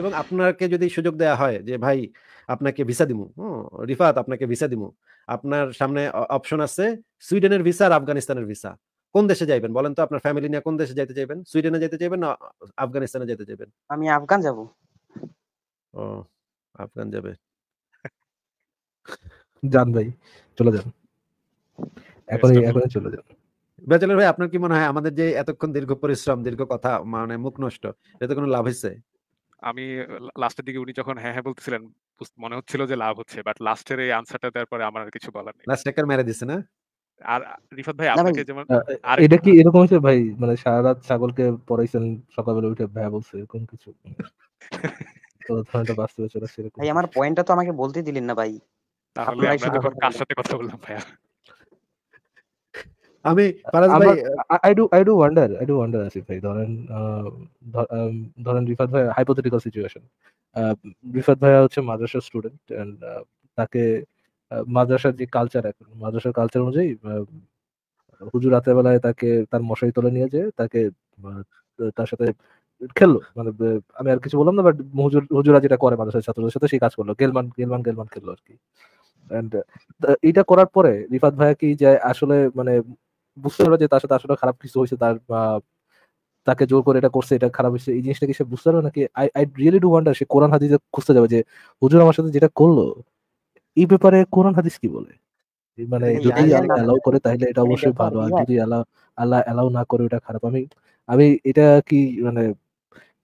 এবং আপনাকে যদি সুযোগ দেয়া হয় যে ভাই আপনাকে ভিসা দিমু রিফাত আপনাকে ভিসা দিমু আপনার সামনে অপশন আছে সুইডেনের ভিসা আর আফগানিস্তানের ভিসা কোন দেশে যাইবেন বলেন তো আপনার ফ্যামিলি নিয়ে কোন দেশে যাইতে চাইবেন সুইডেনে যাইতে চাইবেন না আফগানিস্তানে যাইতে চাইবেন আমি আফগান যাব ও আফগান যাবে যান ভাই চলে যান এখনই এখনই চলে যান ব্যাচেলার ভাই আপনার কি মনে হয় আমাদের যে এতক্ষণ দীর্ঘ পরিশ্রম দীর্ঘ কথা মানে মুখ নষ্ট এতে কোনো লাভ হয়েছে আমি লাস্টের দিকে উনি যখন হ্যাঁ হ্যাঁ বলতেছিলেন মনে হচ্ছিল যে লাভ হচ্ছে বাট লাস্টের এই আনসারটা দেওয়ার পরে আমার কিছু বলার নেই লাস্ট একার মেরে দিছে না আর রিফাত ভাই আপনাকে যেমন আর এটা কি এরকম হচ্ছে ভাই মানে সারা রাত ছাগলকে পড়াইছেন সকালবেলা উঠে ভাই হ্যাঁ বলছে এরকম কিছু তো ধরনটা বাস্তবে চলে সেরকম ভাই আমার পয়েন্টটা তো আমাকে বলতে দিলেন না ভাই তাহলে আমরা কার সাথে কথা বললাম ভাইয়া আমি ভাই I do I do wonder I do wonder Asif ভাই ধরেন ধরেন রিফাত ভাই হাইপোথেটিক্যাল সিচুয়েশন রিফাত ভাই হচ্ছে মাদ্রাসা স্টুডেন্ট এন্ড তাকে মাদ্রাসার যে কালচার এখন মাদ্রাসার কালচার অনুযায়ী হুজুর রাতের বেলায় তাকে তার মশারি তলে নিয়ে যেয়ে তাকে তার সাথে খেললো মানে আমি আর কিছু বললাম না বাট হুজুর হুজুরা যেটা করে মাদ্রাসার ছাত্রদের সাথে সেই কাজ করলো গেলমান গেলমান গেলমান খেললো আর কি এটা করার পরে রিফাত ভাইয়া কি যায় আসলে মানে বুঝতে পারবে যে তার সাথে আসলে খারাপ কিছু হয়েছে তার তাকে জোর করে এটা করছে এটা খারাপ হয়েছে এই জিনিসটা কি সে বুঝতে পারবে নাকি I I really do wonder সে কোরআন হাদিসে খুঁজতে যাবে যে হুজুর আমার সাথে যেটা করলো এই ব্যাপারে কোরআন হাদিস কি বলে মানে যদি আল্লাহ অ্যালাউ করে তাহলে এটা অবশ্যই ভালো আর হ্যাঁ। যদি আল্লাহ আল্লাহ অ্যালাউ না করে ওটা খারাপ আমি আমি এটা কি মানে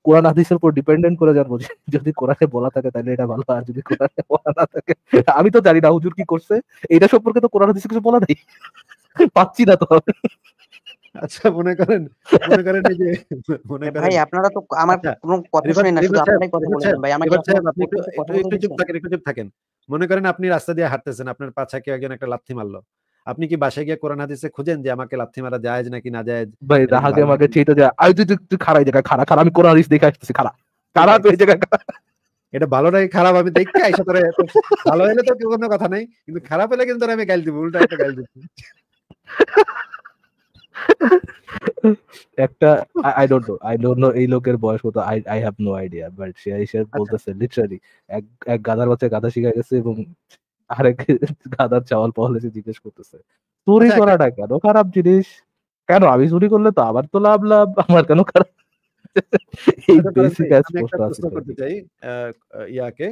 কোরআন হাদিসের উপর ডিপেন্ডেন্ট করে জানবো যদি কোরআনে বলা থাকে তাহলে এটা ভালো আর যদি কোরআনে বলা না থাকে আমি তো জানি না হুজুর কি করছে এটা সম্পর্কে তো কোরআন হাদিসে কিছু বলা নেই পাচ্ছি না তো আচ্ছা মনে করেন মনে করেন যে মনে করেন ভাই আপনারা তো আমার আচ্ছা, কোনো কথা শুনেন না শুধু আপনারাই কথা বলেন ভাই আমাকে আপনি একটু চুপ থাকেন একটু চুপ থাকেন মনে করেন আপনি রাস্তা দিয়ে হাঁটতেছেন আপনার পাছা কেউ একজন একটা লাথি মারলো আপনি কি বাসায় গিয়ে কোরআন হাদিসে খুঁজেন যে আমাকে লাথি মারা জায়েজ নাকি না জায়েজ ভাই আমাকে চেয়ে যায় আই তুই তুই খারাই দেখা খারা খারা আমি কোরআন হাদিস দেখে আসতেছি খারা খারা তুই জায়গা এটা ভালো খারাপ আমি দেখতে আইসা তোরে ভালো হলে তো কোনো কথা নাই কিন্তু খারাপ হলে কিন্তু আমি গাল দিব উল্টা একটা গাল দিব একটা I don't know I don't know এই লোকের বয়স কত I I have no idea but সে এসে আচ্ছা। বলতেছে লিটারালি এক এক গাধার বাচ্চা গাধা শিখে গেছে এবং আরেক গাধার চাওয়াল পাওয়ালে জিজ্ঞেস করতেছে চুরি আচ্ছা, করাটা কেন খারাপ জিনিস কেন আমি চুরি করলে তো আবার তো লাভ লাভ আমার কেন খারাপ আচ্ছা, করতে চাই ইয়াকে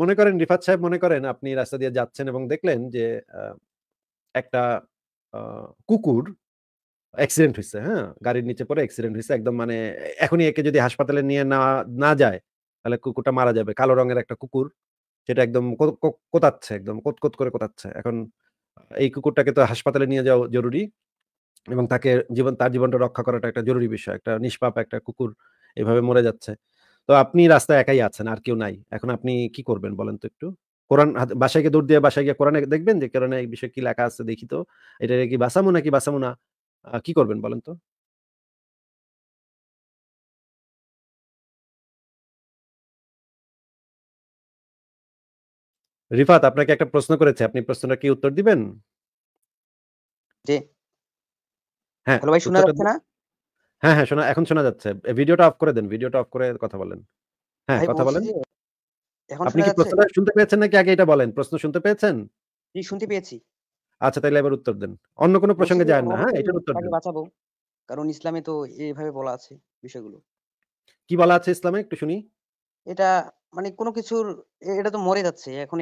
মনে করেন রিফাত সাহেব মনে করেন আপনি রাস্তা দিয়ে যাচ্ছেন এবং দেখলেন যে একটা কুকুর অ্যাক্সিডেন্ট হয়েছে হ্যাঁ গাড়ির নিচে পরে অ্যাক্সিডেন্ট হয়েছে একদম মানে এখনই একে যদি হাসপাতালে নিয়ে না না যায় তাহলে কুকুরটা মারা যাবে কালো রঙের একটা কুকুর সেটা একদম কোতাচ্ছে একদম কোতকোত করে কোতাচ্ছে এখন এই কুকুরটাকে তো হাসপাতালে নিয়ে যাওয়া জরুরি এবং তাকে জীবন তার জীবনটা রক্ষা করাটা একটা জরুরি বিষয় একটা নিষ্পাপ একটা কুকুর এভাবে মরে যাচ্ছে তো আপনি রাস্তায় একাই আছেন আর কেউ নাই এখন আপনি কি করবেন বলেন তো একটু কোরআন বাসায় গিয়ে দৌড় দিয়ে বাসায় গিয়ে কোরআনে দেখবেন যে কোরআনে এই বিষয়ে কি লেখা আছে দেখি তো এটা কি বাসামো নাকি বাসামো না কি করবেন বলেন তো রিফাত আপনাকে একটা প্রশ্ন করেছে আপনি প্রশ্নটা কি উত্তর দিবেন হ্যাঁ ভাই শোনা যাচ্ছে না হ্যাঁ হ্যাঁ শোনা এখন শোনা যাচ্ছে ভিডিওটা অফ করে দেন ভিডিওটা অফ করে কথা বলেন হ্যাঁ কথা বলেন আপনি কি শুনতে পেয়েছেন নাকি আগে এটা বলেন প্রশ্ন শুনতে পেয়েছেন জি শুনতে পেয়েছি আচ্ছা তাহলে এবার উত্তর দেন অন্য কোনো প্রসঙ্গে না হ্যাঁ এটার উত্তর দেন বাঁচাবো কারণ ইসলামে তো এইভাবে বলা আছে বিষয়গুলো কি বলা আছে ইসলামে একটু শুনি এটা মানে কোনো কিছুর এটা তো মরে যাচ্ছে এখন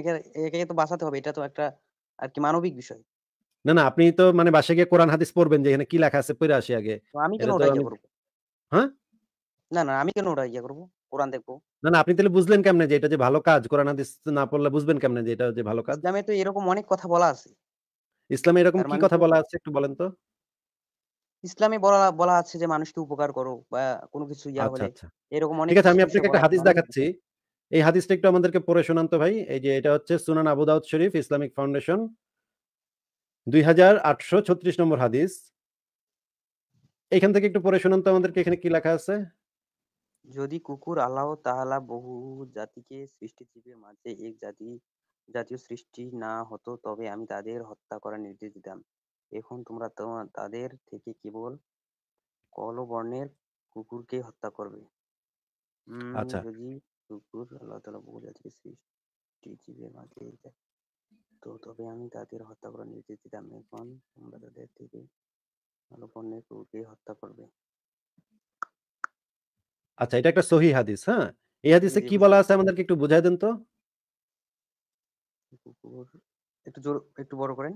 একে তো বাঁচাতে হবে এটা তো একটা আর কি মানবিক বিষয় না না আপনি তো মানে বাসে গিয়ে কোরআন হাদিস পড়বেন যে এখানে কি লেখা আছে পড়ে আসি আগে আমি কেন ওটা ইয়ে করব হ্যাঁ না না আমি কেন ওটা ইয়া করব কোরআন দেখবো না, না আপনি তাহলে বুঝলেন কেমনে যে এটা যে ভালো কাজ? কোরআন হাদিস না পড়লে বুঝবেন কেমনে যে এটা যে ভালো কাজ? ইসলামে তো এরকম অনেক কথা বলা আছে। ইসলামে এরকম কি মানে কথা বলা আছে একটু বলেন তো? ইসলামে বলা বলা আছে যে মানুষকে উপকার করো বা কোনো কিছু ইয়া আচ্ছা, হলে আচ্ছা। এরকম অনেক ঠিক আছে, আমি আপনাকে একটা হাদিস দেখাচ্ছি। এই হাদিসটা একটু আমাদেরকে পড়ে শোনান তো ভাই। এই যে এটা হচ্ছে সুনান আবু দাউদ শরীফ ইসলামিক ফাউন্ডেশন দুই হাজার আটশো ছত্রিশ নম্বর হাদিস। এখান থেকে একটু পড়ে শোনান তো আমাদেরকে এখানে কি লেখা আছে? যদি কুকুর আলাও তাহলে বহু জাতিকে সৃষ্টিজীবের মাঝে এক জাতি জাতীয় সৃষ্টি না হতো তবে আমি তাদের হত্যা করার নির্দেশ দিতাম এখন তোমরা তোমার তাদের থেকে কেবল কলবর্ণের কুকুরকে হত্যা করবে উম, আচ্ছা। যদি কুকুর আল্লাহ তাআলা বহু জাতিকে সৃষ্টিজীবের মাঝে তো তবে আমি তাদের হত্যা করার নির্দেশ দিতাম এখন তোমরা তাদের থেকে কলবর্ণের কুকুরকে হত্যা করবে আচ্ছা এটা একটা সহি হাদিস, হ্যাঁ? এই হাদিসে কি বলা আছে আমাদেরকে একটু বুঝাই দেন তো? একটু জোর একটু বড় করেন।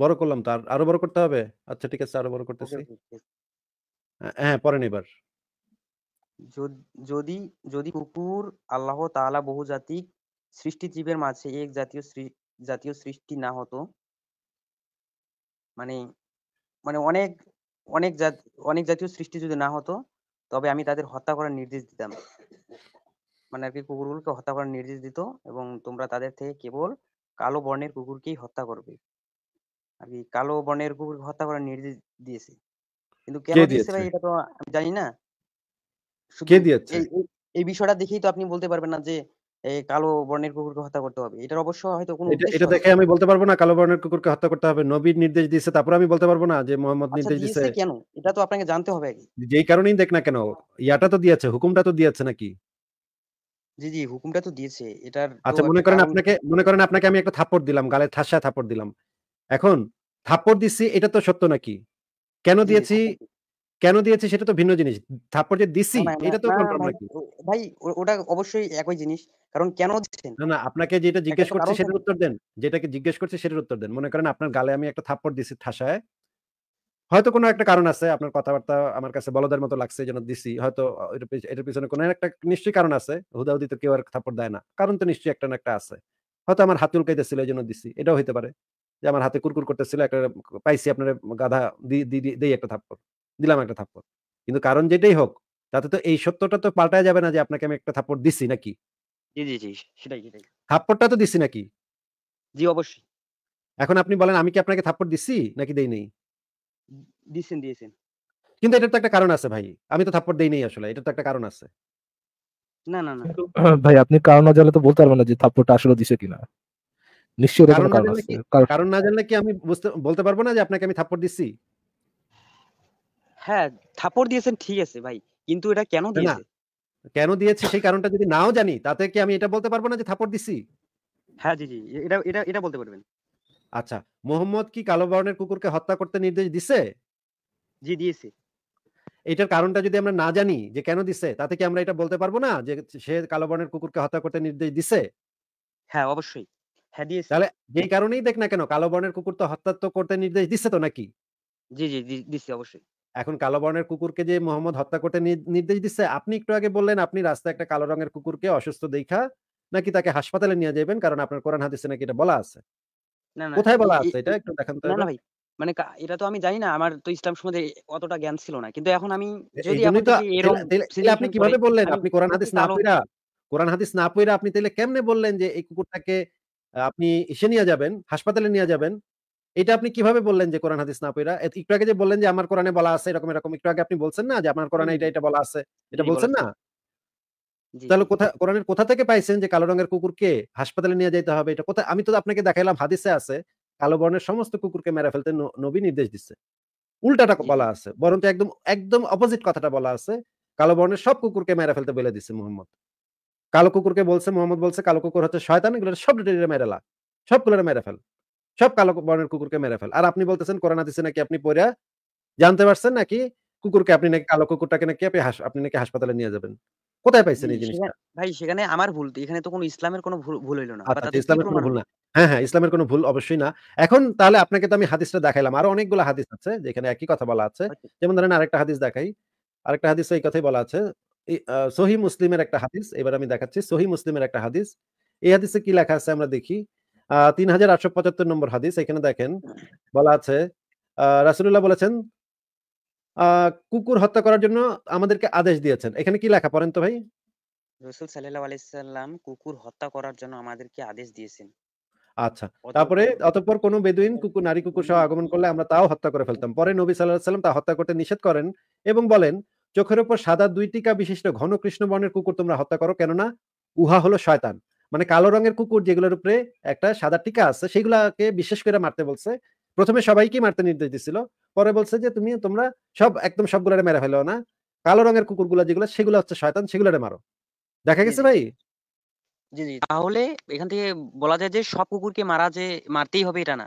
বড় করলাম তো। আর আরো বড় করতে হবে? আচ্ছা ঠিক আছে আরো বড় ওকে, করতেছি। হ্যাঁ, পরেন এবার। যদি যদি কুকুর আল্লাহ তাআলা সৃষ্টি জীবের মাঝে এক জাতীয় জাতীয় সৃষ্টি না হতো মানে মানে অনেক অনেক জাত অনেক জাতীয় সৃষ্টি যদি না হতো তবে আমি তাদের হত্যা করার নির্দেশ দিতাম মানে আর কি কুকুরগুলোকে হত্যা করার নির্দেশ দিত এবং তোমরা তাদের থেকে কেবল কালো বর্ণের কুকুরকেই হত্যা করবে আর কি কালো বর্ণের কুকুর হত্যা করার নির্দেশ দিয়েছে কিন্তু কেন দিয়েছে ভাই এটা তো আমি জানি না কে দিয়েছে এই বিষয়টা দেখেই তো আপনি বলতে পারবেন না যে এই কালো বর্ণের কুকুরকে হত্যা করতে হবে এটার অবশ্য হয়তো কোনো এটা দেখে আমি বলতে পারবো না কালো বর্ণের কুকুরকে হত্যা করতে হবে নবীর নির্দেশ দিয়েছে তারপর আমি বলতে পারবো না যে মোহাম্মদ আচ্ছা, নির্দেশ দিয়েছে কেন এটা তো আপনাকে জানতে হবে যেই কারণেই দেখ না কেন ইয়াটা তো দিয়েছে হুকুমটা তো দিয়েছে নাকি জি জি হুকুমটা তো দিয়েছে এটার আচ্ছা মনে করেন আপনাকে মনে করেন আপনাকে আমি একটা থাপ্পড় দিলাম গালে ঠাসা থাপ্পড় দিলাম এখন থাপ্পড় দিছি এটা তো সত্য নাকি কেন দিয়েছি কেন দিয়েছে সেটা তো ভিন্ন জিনিস তারপর যে দিছি এটা তো কন্ট্রোল নাকি ভাই ওটা অবশ্যই একই জিনিস কারণ কেন দিচ্ছেন না না আপনাকে যেটা জিজ্ঞেস করছে সেটার উত্তর দেন যেটাকে জিজ্ঞেস করছে সেটার উত্তর দেন মনে করেন আপনার গালে আমি একটা থাপ্পড় দিছি ঠাসায় হয়তো কোনো একটা কারণ আছে আপনার কথাবার্তা আমার কাছে বলদের মতো লাগছে যেন দিছি হয়তো এটার পিছনে কোনো একটা নিশ্চয়ই কারণ আছে হুদাহুদি তো কেউ আর থাপ্পড় দেয় না কারণ তো নিশ্চয়ই একটা না একটা আছে হয়তো আমার হাতুল উল্কাইতেছিল এই জন্য দিছি এটাও হইতে পারে যে আমার হাতে কুরকুর করতেছিল একটা পাইছি আপনার গাধা দিয়ে একটা থাপ্পড় দিলাম একটা থাপ্পড় কিন্তু কারণ যেটাই হোক তাতে তো এই সত্যটা তো পাল্টা যাবে না যে আপনাকে আমি একটা থাপ্পড় দিছি নাকি জি জি জি সেটাই সেটাই থাপ্পড়টা তো দিছি নাকি জি অবশ্যই এখন আপনি বলেন আমি কি আপনাকে থাপ্পড় দিছি নাকি দেই নেই দিছেন দিয়েছেন কিন্তু এটার তো একটা কারণ আছে ভাই আমি তো থাপ্পড় দেই নেই আসলে এটার তো একটা কারণ আছে না না না ভাই আপনি কারণ না জানলে তো বলতে পারবেন না যে থাপ্পড়টা আসলে দিছে কিনা নিশ্চয়ই কারণ না জানলে কি আমি বলতে পারবো না যে আপনাকে আমি থাপ্পড় দিছি হ্যাঁ থাপর দিয়েছেন ঠিক আছে ভাই কিন্তু এটা কেন দিয়েছে কেন দিয়েছে সেই কারণটা যদি নাও জানি তাতে কি আমি এটা বলতে পারবো না যে থাপর দিছি হ্যাঁ জি জি এটা এটা এটা বলতে পারবেন আচ্ছা মোহাম্মদ কি কালো বর্ণের কুকুরকে হত্যা করতে নির্দেশ দিছে জি দিয়েছে এটার কারণটা যদি আমরা না জানি যে কেন দিছে তাতে কি আমরা এটা বলতে পারবো না যে সে কালো বর্ণের কুকুরকে হত্যা করতে নির্দেশ দিছে হ্যাঁ অবশ্যই হ্যাঁ দিয়েছে তাহলে যেই কারণেই দেখ না কেন কালো বর্ণের কুকুর তো হত্যা করতে নির্দেশ দিছে তো নাকি জি জি দিছে অবশ্যই এখন কালো বর্ণের কুকুরকে যে মোহাম্মদ হত্যা করতে নির্দেশ দিচ্ছে আপনি একটু আগে বললেন আপনি রাস্তায় একটা কালো রঙের কুকুরকে অসুস্থ দেখা নাকি তাকে হাসপাতালে নিয়ে যাবেন কারণ আপনার কোরআন হাদিসে নাকি এটা বলা আছে কোথায় বলা আছে এটা একটু দেখেন তো না ভাই মানে এটা তো আমি জানি না আমার তো ইসলাম সম্বন্ধে অতটা জ্ঞান ছিল না কিন্তু এখন আমি যদি আপনি আপনি কিভাবে বললেন আপনি কোরআন হাদিস না পড়া কোরআন হাদিস না পড়া আপনি তাহলে কেমনে বললেন যে এই কুকুরটাকে আপনি এসে নিয়ে যাবেন হাসপাতালে নিয়ে যাবেন এটা আপনি কিভাবে বললেন যে কোরআন হাদিস না পড়া একটু আগে যে বললেন যে আমার কোরআনে বলা আছে এরকম এরকম একটু আগে আপনি বলছেন না যে আপনার কোরআনে এটা এটা বলা আছে এটা বলছেন না তাহলে কোথা কোরআনের কোথা থেকে পাইছেন যে কালো রঙের কুকুরকে হাসপাতালে নিয়ে যেতে হবে এটা কোথায় আমি তো আপনাকে দেখাইলাম হাদিসে আছে কালো বর্ণের সমস্ত কুকুরকে মেরে ফেলতে নবী নির্দেশ দিচ্ছে উল্টাটা বলা আছে বরঞ্চ একদম একদম অপোজিট কথাটা বলা আছে কালো বর্ণের সব কুকুরকে মেরে ফেলতে বলে দিচ্ছে মোহাম্মদ কালো কুকুরকে বলছে মোহাম্মদ বলছে কালো কুকুর হচ্ছে শয়তান এগুলো সব মেরে লা সবগুলো মেরে ফেল সব কালো বর্ণের কুকুরকে মেরে ফেল আর আপনি বলতেছেন করোনা দিচ্ছে নাকি আপনি পড়া জানতে পারছেন নাকি কুকুরকে আপনি নাকি কালো কুকুরটাকে নাকি আপনি আপনি নাকি হাসপাতালে নিয়ে যাবেন কোথায় পাইছেন এই জিনিসটা ভাই সেখানে আমার ভুল এখানে তো কোনো ইসলামের কোনো ভুল ভুল হইলো না আচ্ছা, আচ্ছা, ইসলামের কোনো ভুল না হ্যাঁ হ্যাঁ ইসলামের কোনো ভুল অবশ্যই না এখন তাহলে আপনাকে তো আমি হাদিসটা দেখাইলাম আরো অনেকগুলো হাদিস আছে যেখানে একই কথা বলা আছে যেমন ধরেন আরেকটা হাদিস দেখাই আরেকটা হাদিস এই কথাই বলা আছে সহি মুসলিমের একটা হাদিস এবার আমি দেখাচ্ছি সহি মুসলিমের একটা হাদিস এই হাদিসে কি লেখা আছে আমরা দেখি তিন হাজার আটশো পঁচাত্তর নম্বর হাদিস এখানে দেখেন বলা আছে রাসুল্লাহ বলেছেন কুকুর হত্যা করার জন্য আমাদেরকে আদেশ দিয়েছেন এখানে কি লেখা পড়েন তো ভাই রসুল সাল্লাহ আলাইসাল্লাম কুকুর হত্যা করার জন্য আমাদেরকে আদেশ দিয়েছেন আচ্ছা তারপরে অতঃপর কোনো বেদুইন কুকুর নারী কুকুর সহ আগমন করলে আমরা তাও হত্যা করে ফেলতাম পরে নবী সাল্লাহ সাল্লাম তা হত্যা করতে নিষেধ করেন এবং বলেন চোখের উপর সাদা দুই টিকা বিশিষ্ট ঘন কৃষ্ণ বর্ণের কুকুর তোমরা হত্যা করো কেননা উহা হলো শয়তান মানে কালো রঙের কুকুর যেগুলোর উপরে একটা সাদা টিকা আছে সেগুলাকে বিশেষ করে মারতে বলছে প্রথমে সবাইকে মারতে নির্দেশ দিছিল পরে বলছে যে তুমি তোমরা সব একদম সবগুলোরে মেরে ফেলো না কালো রঙের কুকুরগুলো যেগুলো সেগুলো হচ্ছে শয়তান সেগুলোরে মারো দেখা গেছে ভাই জি জি তাহলে এখান থেকে বলা যায় যে সব কুকুরকে মারা যে মারতেই হবে এটা না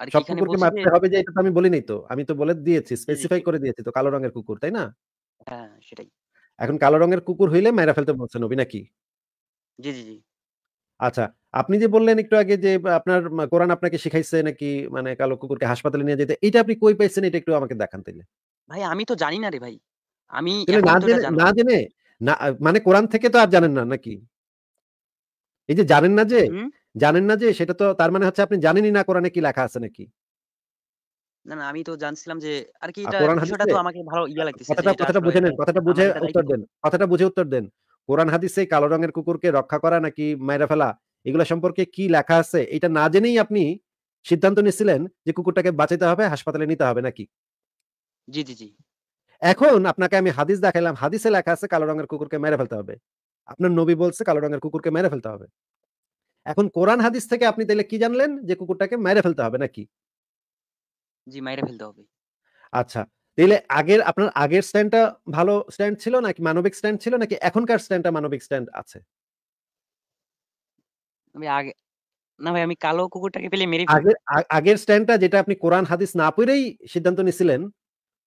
আর সব কুকুরকে মারতে হবে যে এটা তো আমি বলিনি তো আমি তো বলে দিয়েছি স্পেসিফাই করে দিয়েছি তো কালো রঙের কুকুর তাই না হ্যাঁ সেটাই এখন কালো রঙের কুকুর হইলে মেরা ফেলতে বলছে নবী নাকি জি, জি, জি। আচ্ছা। আপনি যে বললেন একটু আগে যে আপনার কোরআন আপনাকে শিখাইছে নাকি মানে কালো কুকুরকে হাসপাতালে নিয়ে যেতে। এটা আপনি কই পাইছেন এটা একটু আমাকে দেখান তাইলে? ভাই আমি তো জানি না রে ভাই। আমি না জেনে না জেনে না মানে কোরআন থেকে তো আর জানেন না নাকি? এই যে জানেন না যে, জানেন না যে সেটা তো তার মানে হচ্ছে আপনি জানেনই না কোরআনে কি লেখা আছে নাকি? না, না আমি তো জানছিলাম যে আর কি এটা কোরআন হাদিসটা তো আমাকে ভালো ইয়া লাগতেছে কথাটা কথাটা বুঝেন কথাটা বুঝে উত্তর দেন। কথাটা বুঝে উত্তর দেন। কোরআন হাদিসে কালো রঙের কুকুরকে রক্ষা করা নাকি মায়েরা ফেলা এগুলো সম্পর্কে কি লেখা আছে এটা না জেনেই আপনি সিদ্ধান্ত নিয়েছিলেন যে কুকুরটাকে বাঁচাইতে হবে হাসপাতালে নিতে হবে নাকি জি জি জি এখন আপনাকে আমি হাদিস দেখাইলাম হাদিসে লেখা আছে কালো রঙের কুকুরকে মেরে ফেলতে হবে আপনার নবী বলছে কালো রঙের কুকুরকে মেরে ফেলতে হবে এখন কোরআন হাদিস থেকে আপনি তাহলে কি জানলেন যে কুকুরটাকে মেরে ফেলতে হবে নাকি জি মেরে ফেলতে হবে আচ্ছা তাহলে আগের আপনার আগের স্ট্যান্ডটা ভালো স্ট্যান্ড ছিল নাকি মানবিক স্ট্যান্ড ছিল নাকি এখনকার স্ট্যান্ডটা মানবিক স্ট্যান্ড আছে আমি আগে না ভাই আমি কালো কুকুরটাকে পেলে মেরে আগের আগের স্ট্যান্ডটা যেটা আপনি কোরআন হাদিস না পড়েই সিদ্ধান্ত নিছিলেন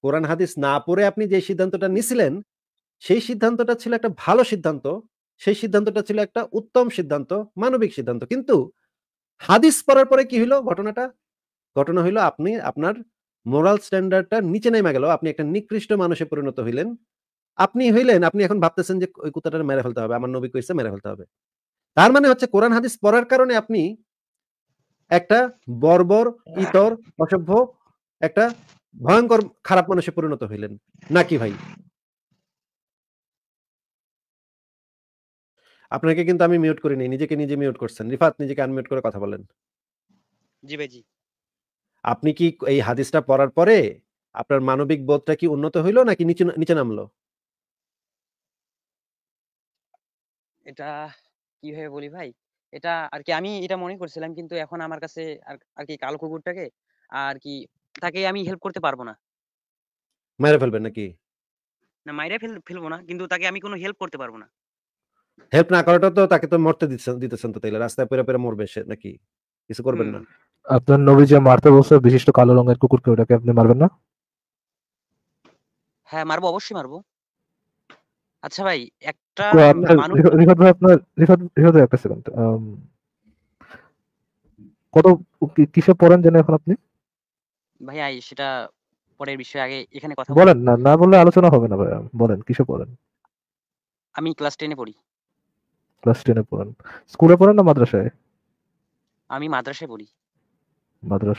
কোরআন হাদিস না পড়ে আপনি যে সিদ্ধান্তটা নিছিলেন সেই সিদ্ধান্তটা ছিল একটা ভালো সিদ্ধান্ত সেই সিদ্ধান্তটা ছিল একটা উত্তম সিদ্ধান্ত মানবিক সিদ্ধান্ত কিন্তু হাদিস পড়ার পরে কি হলো ঘটনাটা ঘটনা হইলো আপনি আপনার মোরাল স্ট্যান্ডার্ডটা নিচে নেমে গেল আপনি একটা নিকৃষ্ট মানুষে পরিণত হইলেন আপনি হইলেন আপনি এখন ভাবতেছেন যে ওই কুতাটা মেরে ফেলতে হবে আমার নবী কইছে মেরে ফেলতে হবে তার মানে হচ্ছে কোরআন হাদিস পড়ার কারণে আপনি একটা বর্বর ইতর অসভ্য একটা ভয়ঙ্কর খারাপ মানুষে পরিণত হইলেন নাকি ভাই আপনাকে কিন্তু আমি মিউট করিনি নিজেকে নিজে মিউট করছেন রিফাত নিজেকে আনমিউট করে কথা বলেন জি ভাই জি আপনি কি এই হাদিসটা পড়ার পরে আপনার মানবিক বোধটা কি উন্নত হইলো নাকি নিচে নিচে নামলো এটা কি হয়ে বলি ভাই এটা আর কি আমি এটা মনে করছিলাম কিন্তু এখন আমার কাছে আর কি কাল কুকুরটাকে আর কি তাকে আমি হেল্প করতে পারবো না মাইরা ফেলবেন নাকি না মাইরা ফেল ফেলবো না কিন্তু তাকে আমি কোনো হেল্প করতে পারবো না হেল্প না করাটা তো তাকে তো মরতে দিতেছেন দিতেছেন তো তাইলে রাস্তায় পেরে পেরে মরবে সে নাকি কিছু করবেন না আপনার নবী যে মারতে বলছে বিশিষ্ট কালো রঙের কুকুরকে ওটাকে আপনি মারবেন না হ্যাঁ মারবো অবশ্যই মারবো আচ্ছা ভাই একটা ভাই আপনার একটা সেকেন্ড কত কিসে পড়েন যেন এখন আপনি ভাই আই সেটা পরের বিষয়ে আগে এখানে কথা বলেন না না বললে আলোচনা হবে না ভাই বলেন কিসে পড়েন আমি ক্লাস 10 এ পড়ি ক্লাস 10 এ পড়েন স্কুলে পড়েন না মাদ্রাসায় আমি মাদ্রাসায় পড়ি পড়ার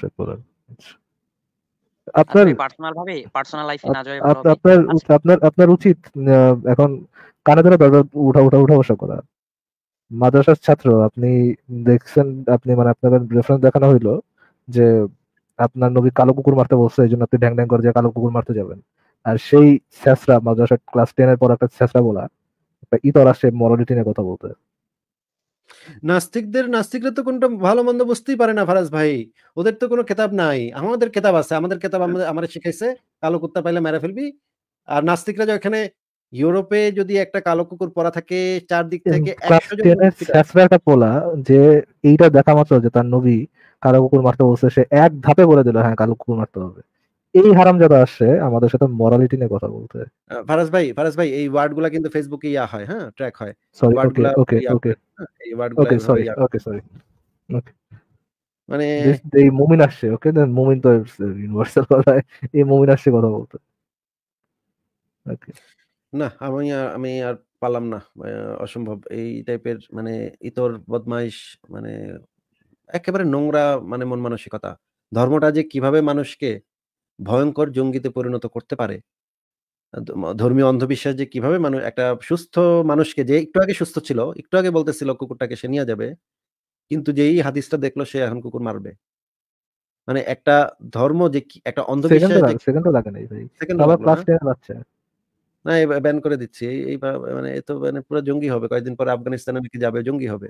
আপনার আপনার আচ্ছা। আপনার আপনার উচিত এখন কানে ধরে উঠা উঠা উঠা বসা করা মাদ্রাসার ছাত্র আপনি দেখছেন আপনি মানে আপনাদের রেফারেন্স দেখানো হইলো যে আপনার নবী কালো কুকুর মারতে বলছে এই জন্য আপনি ঢ্যাং ঢ্যাং করে যে কালো কুকুর মারতে যাবেন আর সেই স্যাসরা মাদ্রাসার ক্লাস টেন এর পর একটা স্যাসরা বলা ইতর আসে মরালিটি নিয়ে কথা বলতে নাস্তিকদের নাস্তিকরা তো কোনটা ভালো মন্দ বুঝতেই পারে না ফারাজ ভাই ওদের তো কোনো কেতাব নাই আমাদের কেতাব আছে আমাদের কেতাব হ্যাঁ। আমরা শিখাইছে কালো কুত্তা পাইলে মেরা ফেলবি আর নাস্তিকরা যে ওখানে ইউরোপে যদি একটা কালো কুকুর পরা থাকে চারদিক থেকে একটা পোলা যে এইটা দেখা মাত্র যে তার নবী কালো কুকুর মারতে বলছে সে এক ধাপে বলে দিল হ্যাঁ কালো কুকুর মারতে হবে এই হারামজাদা আসে আমাদের সাথে মরালিটি নিয়ে কথা বলতে ফারাজ ভাই ফারাজ ভাই এই ওয়ার্ড গুলা কিন্তু ফেসবুকে ইয়া হয় হ্যাঁ ট্র্যাক হয় সরি ওকে ওকে ওকে এই ওয়ার্ডগুলা ওকে সরি ওকে সরি ওকে মানে এই মুমিন আসছে ওকে দেন মুমিন তো ইউনিভার্সাল কথা এই মুমিন আসছে কথা বলতে ওকে না আমি আর আমি আর পারলাম না অসম্ভব এই টাইপের মানে ইতর বদমাইশ মানে একেবারে নোংরা মানে মন মানসিকতা ধর্মটা যে কিভাবে মানুষকে ভয়ঙ্কর জঙ্গিতে পরিণত করতে পারে ধর্মীয় অন্ধবিশ্বাস যে কিভাবে মানুষ একটা সুস্থ মানুষকে যে একটু আগে সুস্থ ছিল একটু আগে বলতেছিল কুকুরটাকে সে নিয়ে যাবে কিন্তু যেই হাদিসটা দেখলো সে এখন কুকুর মারবে মানে একটা ধর্ম যে একটা অন্ধবিশ্বাস না এই ব্যান করে দিচ্ছি এই মানে এ তো মানে পুরো জঙ্গি হবে কয়েকদিন পরে আফগানিস্তানে নাকি যাবে জঙ্গি হবে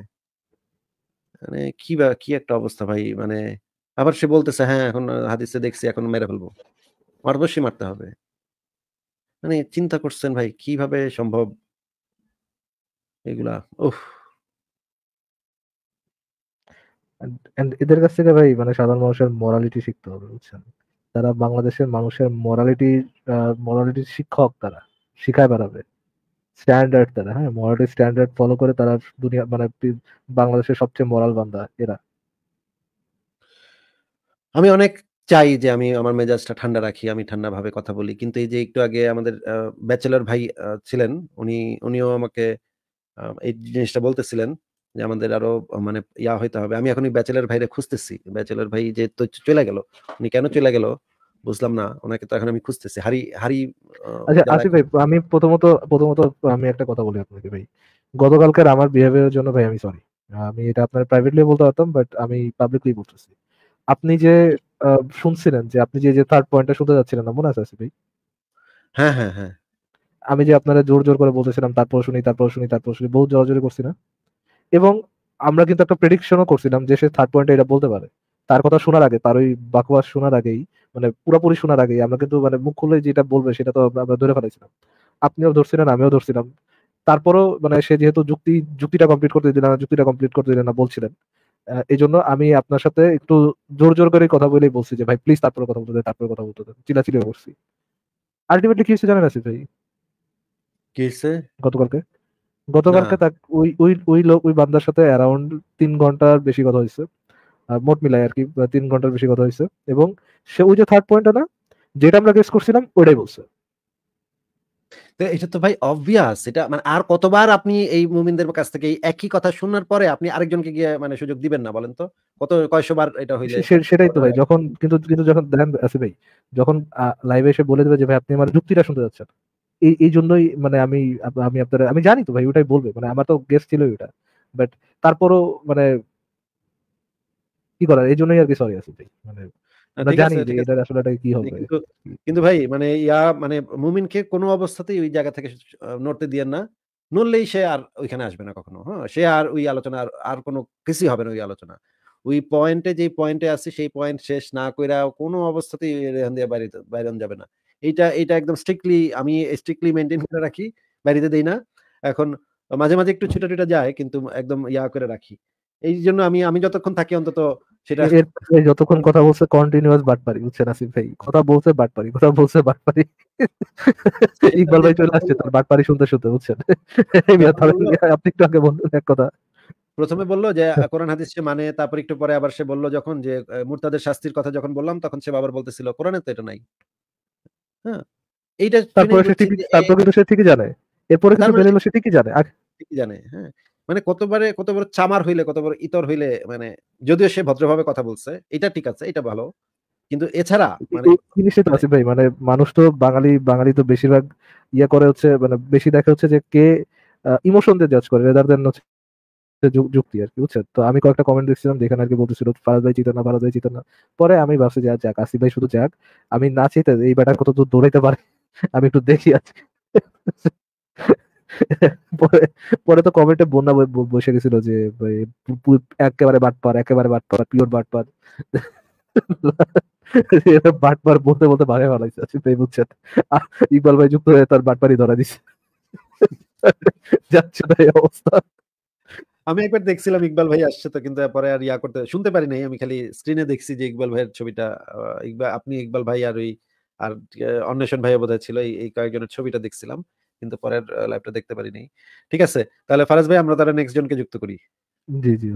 মানে কি বা কি একটা অবস্থা ভাই মানে আবার সে বলতেছে হ্যাঁ এখন হাদিসে দেখছি এখন মেরে ফেলবো মারবশি মারতে হবে মানে চিন্তা করছেন ভাই কিভাবে সম্ভব এগুলা ওহ এদের কাছ থেকে ভাই মানে সাধারণ মানুষের মরালিটি শিখতে হবে বুঝছেন তারা বাংলাদেশের মানুষের মরালিটি মরালিটি শিক্ষক তারা শিখায় বেড়াবে স্ট্যান্ডার্ড তারা হ্যাঁ মরালিটি স্ট্যান্ডার্ড ফলো করে তারা দুনিয়া মানে বাংলাদেশের সবচেয়ে মরাল বান্দা এরা আমি অনেক চাই যে আমি আমার মেজাজটা ঠান্ডা রাখি, আমি ঠান্ডাভাবে কথা বলি। কিন্তু এই যে একটু আগে আমাদের ব্যাচেলার ব্যাচেলর ভাই ছিলেন। উনি উনিও আমাকে এই জিনিসটা বলতেছিলেন যে, "আমাদের আরো মানে ইয়া হইতে হবে।" আমি এখন ব্যাচেলার ভাইরে খুঁজতেছি। ব্যাচেলর ভাই যে তো চলে গেল। উনি কেন চলে গেল? বুঝলাম না। ওনাকে তো এখন আমি খুঁজতেছি। হারি হারি আচ্ছা, আসি ভাই আমি প্রথমত, প্রথমত আমি একটা কথা বলি আপনাকে ভাই। গতকালকার আমার বিহেভিয়ার জন্য ভাই আমি সরি। আমি এটা আপনার প্রাইভেটলি বলতে পারতাম বাট আমি পাবলিকলি বলতেছি। আপনি যে শুনছিলেন যে আপনি যে যে থার্ড পয়েন্টটা শুনতে যাচ্ছিলেন না মনে আছে ভাই হ্যাঁ হ্যাঁ হ্যাঁ আমি যে আপনারা জোর জোর করে বলতেছিলাম তারপর শুনি তারপর শুনি তারপর শুনি বহুত জোরাজোরি করছি না এবং আমরা কিন্তু একটা প্রেডিকশনও করছিলাম যে সে থার্ড পয়েন্টে এটা বলতে পারে তার কথা শোনার আগে তার ওই বাকবাস শোনার আগেই মানে পুরোপুরি শোনার আগেই আমরা কিন্তু মানে মুখ খুলে যেটা বলবে সেটা তো আমরা ধরে ফেলেছিলাম আপনিও ধরছিলেন আমিও ধরছিলাম তারপরও মানে সে যেহেতু যুক্তি যুক্তিটা কমপ্লিট করতে দিলেন না যুক্তিটা কমপ্লিট করতে দিলেন না বলছিলেন এই জন্য আমি আপনার সাথে একটু জোর জোর করে কথা বলেই বলছি যে ভাই প্লিজ তারপরে কথা বলতে তারপরে কথা বলতে চিলাচিলি করছি আলটিমেটলি কি হয়েছে জানেন আসিফ ভাই কি হয়েছে গতকালকে গতকালকে তাক ওই ওই ওই লোক ওই বান্দার সাথে অ্যারাউন্ড তিন ঘন্টার বেশি কথা হয়েছে মোট মিলাই আর কি তিন ঘন্টার বেশি কথা হয়েছে এবং সে ওই যে থার্ড পয়েন্টটা না যেটা আমরা গেস করছিলাম ওইটাই বলছে তো এটা তো ভাই অবভিয়াস এটা মানে আর কতবার আপনি এই মুমিনদের কাছ থেকে একই কথা শোনার পরে আপনি আরেকজনকে গিয়ে মানে সুযোগ দিবেন না বলেন তো কত কয়শবার এটা যায় সেটাই তো ভাই যখন কিন্তু কিন্তু যখন দেন আসি আচ্ছা ভাই যখন লাইভে এসে বলে দেবে যে ভাই আপনি আমার যুক্তিটা শুনতে যাচ্ছেন এই এই জন্যই মানে আমি আমি আপনারা আমি জানি তো ভাই ওটাই বলবে মানে আমার তো গেস্ট ছিল ওটা বাট তারপরও মানে কি করার এই জন্যই আর কি সরি আসি ভাই মানে মানে কিন্তু ভাই মানে ইয়া মানে মুমিনকে কোনো অবস্থাতেই ওই জায়গা থেকে নড়তে দিয়ে না নড়লেই সে আর ওইখানে আসবে না কখনো হ্যাঁ সে আর ওই আলোচনা আর কোনো কিছুই হবে না ওই আলোচনা ওই পয়েন্টে যে পয়েন্টে আছে সেই পয়েন্ট শেষ না কইরা কোনো অবস্থাতেই রেহান দিয়ে বাইরে বাইরে যাবে না এইটা এটা একদম স্ট্রিক্টলি আমি স্ট্রিক্টলি মেনটেন করে রাখি বাড়িতে দেই না এখন মাঝে মাঝে একটু ছোটা টুটা যায় কিন্তু একদম ইয়া করে রাখি এই জন্য আমি আমি যতক্ষণ থাকি অন্তত সেটা যতক্ষণ কথা বলছে কন্টিনিউয়াস পারি বুঝছেন আসিফ ভাই কথা বলছে বাট পারি কথা বলছে বাটপারি ইকবাল ভাই চলে আসছে তার বাটপারি শুনতে শুনতে বুঝছেন আপনি একটু আগে বললেন এক কথা প্রথমে বললো যে হ্যাঁ। কোরআন হাদিস সে মানে তারপর একটু পরে আবার সে বললো যখন যে মুরতাদের শাস্তির কথা যখন বললাম তখন সে আবার বলতেছিল কোরআনে তো এটা নাই হ্যাঁ এইটা তারপরে সে ঠিক তারপরে কিন্তু সে ঠিকই জানে এরপরে কিন্তু বেলেলো সে ঠিকই জানে ঠিকই জানে হ্যাঁ মানে কতবারে কত বড় চামার হইলে কত বড় ইতর হইলে মানে যদিও সে ভদ্রভাবে কথা বলছে এটা ঠিক আছে এটা ভালো কিন্তু এছাড়া মানে ভাই মানে মানুষ তো বাঙালি বাঙালি তো বেশিরভাগ ইয়ে করে হচ্ছে মানে বেশি দেখা হচ্ছে যে কে ইমোশন দিয়ে জাজ করে রেদার দেন হচ্ছে যুক্তি আর কি বুঝছেন তো আমি কয়েকটা কমেন্ট দেখছিলাম যেখানে আর কি বলতেছিল ফারাজ ভাই জিতানা ফারাজ ভাই জিতানা পরে আমি ভাবছি যে আচ্ছা, যাক আসিফ ভাই শুধু যাক আমি না চাইতে এই বেটা কত দূর দৌড়াইতে পারে আমি একটু দেখি আজকে পরে তো কমেন্টে বন্যা বসে গেছিল যে একেবারে বাটপার একেবারে বাটপার পিওর বাটপার বাটপার বলতে বলতে ভাগে আচ্ছা, বুঝছেন ইকবাল ভাই যুক্ত হয়ে তার বাটপারই ধরা দিছে যাচ্ছে অবস্থা আমি একবার দেখছিলাম ইকবাল ভাই আসছে তো কিন্তু পরে আর ইয়া করতে শুনতে পারি নাই আমি খালি স্ক্রিনে দেখছি যে ইকবাল ভাইয়ের ছবিটা ইকবাল আপনি ইকবাল ভাই আর ওই আর অন্বেষণ ভাইয়া বোধহয় ছিল এই কয়েকজনের ছবিটা দেখছিলাম কিন্তু পরের লাইভটা দেখতে পারিনি ঠিক আছে তাহলে ফারাজ ভাই আমরা তারা নেক্সট জনকে যুক্ত করি জি জি